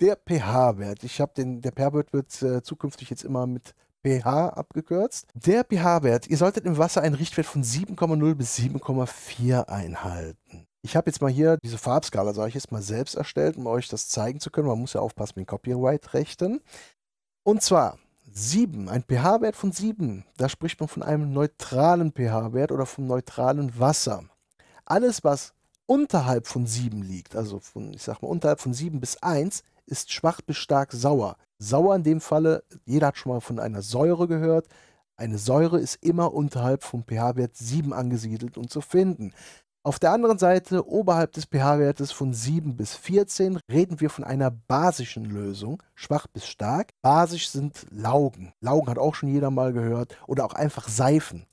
der pH-Wert, ich habe den, der pH-Wert wird äh, zukünftig jetzt immer mit pH abgekürzt. Der pH-Wert, ihr solltet im Wasser einen Richtwert von 7,0 bis 7,4 einhalten. Ich habe jetzt mal hier diese Farbskala, sage ich jetzt mal, selbst erstellt, um euch das zeigen zu können. Man muss ja aufpassen mit Copyright-Rechten. Und zwar 7, ein pH-Wert von 7, da spricht man von einem neutralen pH-Wert oder vom neutralen Wasser. Alles, was unterhalb von 7 liegt, also von, ich sag mal, unterhalb von 7 bis 1, ist schwach bis stark sauer. Sauer in dem Falle, jeder hat schon mal von einer Säure gehört. Eine Säure ist immer unterhalb vom pH-Wert 7 angesiedelt und zu finden. Auf der anderen Seite, oberhalb des pH-Wertes von 7 bis 14, reden wir von einer basischen Lösung, schwach bis stark. Basisch sind Laugen. Laugen hat auch schon jeder mal gehört. Oder auch einfach Seifen.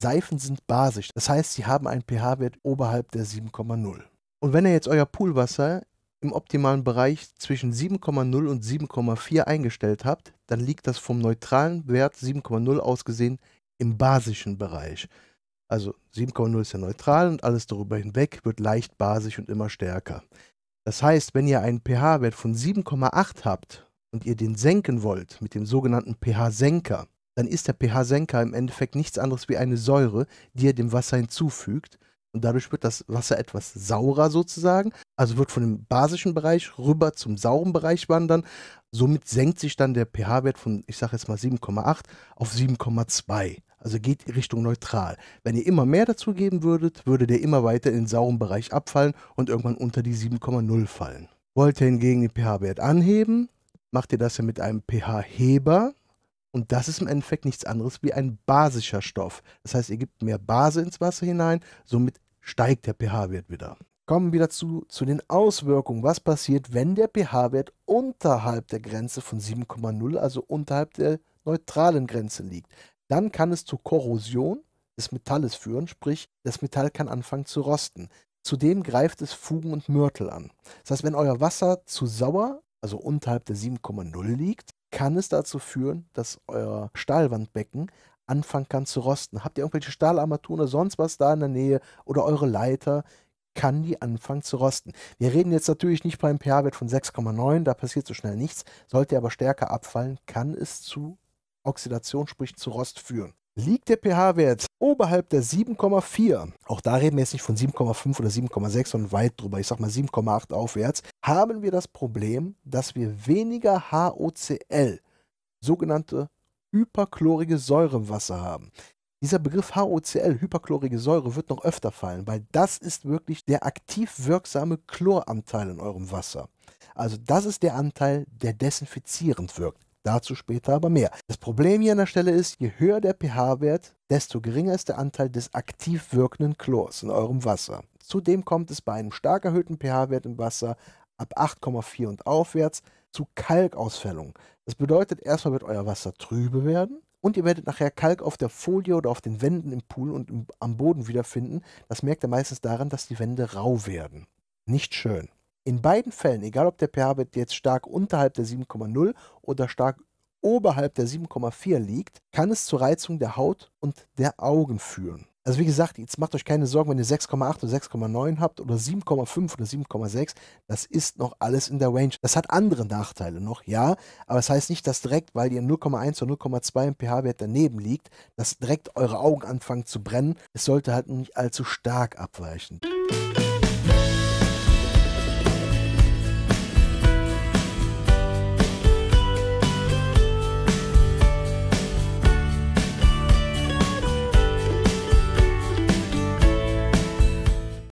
Seifen sind basisch. Das heißt, sie haben einen pH-Wert oberhalb der 7,0. Und wenn ihr jetzt euer Poolwasser im optimalen Bereich zwischen 7,0 und 7,4 eingestellt habt, dann liegt das vom neutralen Wert 7,0 ausgesehen im basischen Bereich. Also 7,0 ist ja neutral und alles darüber hinweg wird leicht basisch und immer stärker. Das heißt, wenn ihr einen pH-Wert von 7,8 habt und ihr den senken wollt mit dem sogenannten pH-Senker, dann ist der pH-Senker im Endeffekt nichts anderes wie eine Säure, die ihr dem Wasser hinzufügt und dadurch wird das Wasser etwas saurer sozusagen. Also wird von dem basischen Bereich rüber zum sauren Bereich wandern. Somit senkt sich dann der pH-Wert von, ich sage jetzt mal 7,8 auf 7,2. Also geht Richtung neutral. Wenn ihr immer mehr dazugeben würdet, würde der immer weiter in den sauren Bereich abfallen und irgendwann unter die 7,0 fallen. Wollt ihr hingegen den pH-Wert anheben, macht ihr das ja mit einem pH-Heber. Und das ist im Endeffekt nichts anderes wie ein basischer Stoff. Das heißt, ihr gebt mehr Base ins Wasser hinein, somit steigt der pH-Wert wieder. Kommen wir dazu zu den Auswirkungen. Was passiert, wenn der pH-Wert unterhalb der Grenze von 7,0, also unterhalb der neutralen Grenze liegt? Dann kann es zur Korrosion des Metalles führen, sprich, das Metall kann anfangen zu rosten. Zudem greift es Fugen und Mörtel an. Das heißt, wenn euer Wasser zu sauer, also unterhalb der 7,0 liegt, kann es dazu führen, dass euer Stahlwandbecken anfangen kann zu rosten. Habt ihr irgendwelche Stahlarmaturen oder sonst was da in der Nähe oder eure Leiter, kann die anfangen zu rosten. Wir reden jetzt natürlich nicht bei einem pH-Wert von 6,9, da passiert so schnell nichts. Sollte aber stärker abfallen, kann es zu Oxidation, sprich zu Rost führen liegt der pH-Wert oberhalb der 7,4, auch da reden wir jetzt nicht von 7,5 oder 7,6, sondern weit drüber, ich sag mal 7,8 aufwärts, haben wir das Problem, dass wir weniger HOCl, sogenannte hyperchlorige Säure im Wasser haben. Dieser Begriff HOCl, hyperchlorige Säure, wird noch öfter fallen, weil das ist wirklich der aktiv wirksame Chloranteil in eurem Wasser. Also das ist der Anteil, der desinfizierend wirkt. Dazu später aber mehr. Das Problem hier an der Stelle ist, je höher der pH-Wert, desto geringer ist der Anteil des aktiv wirkenden Chlors in eurem Wasser. Zudem kommt es bei einem stark erhöhten pH-Wert im Wasser ab 8,4 und aufwärts zu Kalkausfällung. Das bedeutet, erstmal wird euer Wasser trübe werden und ihr werdet nachher Kalk auf der Folie oder auf den Wänden im Pool und im, am Boden wiederfinden. Das merkt ihr meistens daran, dass die Wände rau werden. Nicht schön. In beiden Fällen, egal ob der pH-Wert jetzt stark unterhalb der 7,0 oder stark oberhalb der 7,4 liegt, kann es zur Reizung der Haut und der Augen führen. Also wie gesagt, jetzt macht euch keine Sorgen, wenn ihr 6,8 oder 6,9 habt oder 7,5 oder 7,6. Das ist noch alles in der Range. Das hat andere Nachteile noch, ja. Aber es das heißt nicht, dass direkt, weil ihr 0,1 oder 0,2 im pH-Wert daneben liegt, dass direkt eure Augen anfangen zu brennen. Es sollte halt nicht allzu stark abweichen. Musik